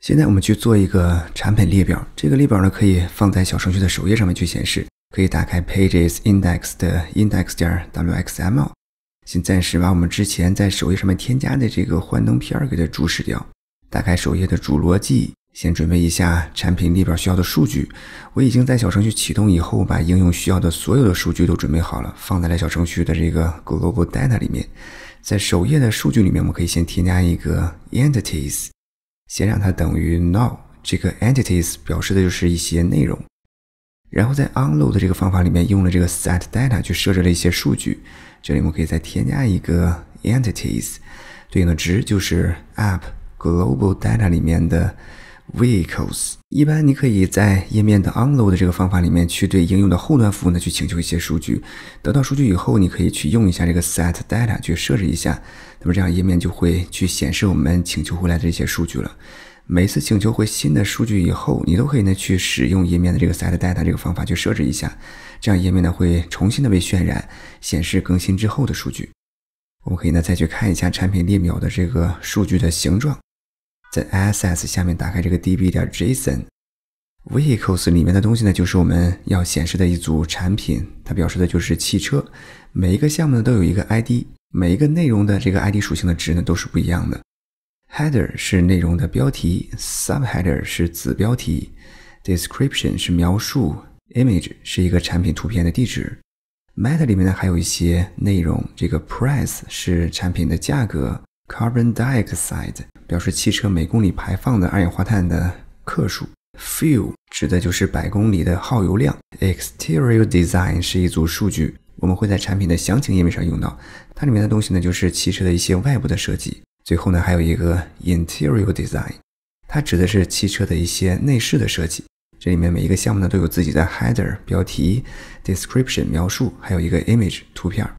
现在我们去做一个产品列表，这个列表呢可以放在小程序的首页上面去显示。可以打开 pages/index 的 index 点 wxml，先暂时把我们之前在首页上面添加的这个幻灯片儿给它注释掉。打开首页的主逻辑，先准备一下产品列表需要的数据。我已经在小程序启动以后，把应用需要的所有的数据都准备好了，放在了小程序的这个 global data 里面。在首页的数据里面，我们可以先添加一个 entities。先让它等于 now，这个 entities 表示的就是一些内容，然后在 unload 这个方法里面用了这个 set data 去设置了一些数据，这里我们可以再添加一个 entities，对应的值就是 app global data 里面的。Vehicles，一般你可以在页面的 unload 的这个方法里面去对应用的后端服务呢去请求一些数据，得到数据以后，你可以去用一下这个 set data 去设置一下，那么这样页面就会去显示我们请求回来的这些数据了。每次请求回新的数据以后，你都可以呢去使用页面的这个 set data 这个方法去设置一下，这样页面呢会重新的被渲染，显示更新之后的数据。我们可以呢再去看一下产品列表的这个数据的形状。在 S S 下面打开这个 D B 点 J S O N Vehicles 里面的东西呢，就是我们要显示的一组产品。它表示的就是汽车。每一个项目呢都有一个 I D，每一个内容的这个 I D 属性的值呢都是不一样的。Header 是内容的标题，Subheader 是子标题，Description 是描述，Image 是一个产品图片的地址。Meta 里面呢还有一些内容，这个 Price 是产品的价格，Carbon Dioxide。表示汽车每公里排放的二氧化碳的克数。Fuel 指的就是百公里的耗油量。Exterior design 是一组数据，我们会在产品的详情页面上用到。它里面的东西呢，就是汽车的一些外部的设计。最后呢，还有一个 Interior design，它指的是汽车的一些内饰的设计。这里面每一个项目呢，都有自己的 header 标题、description 描述，还有一个 image 图片儿。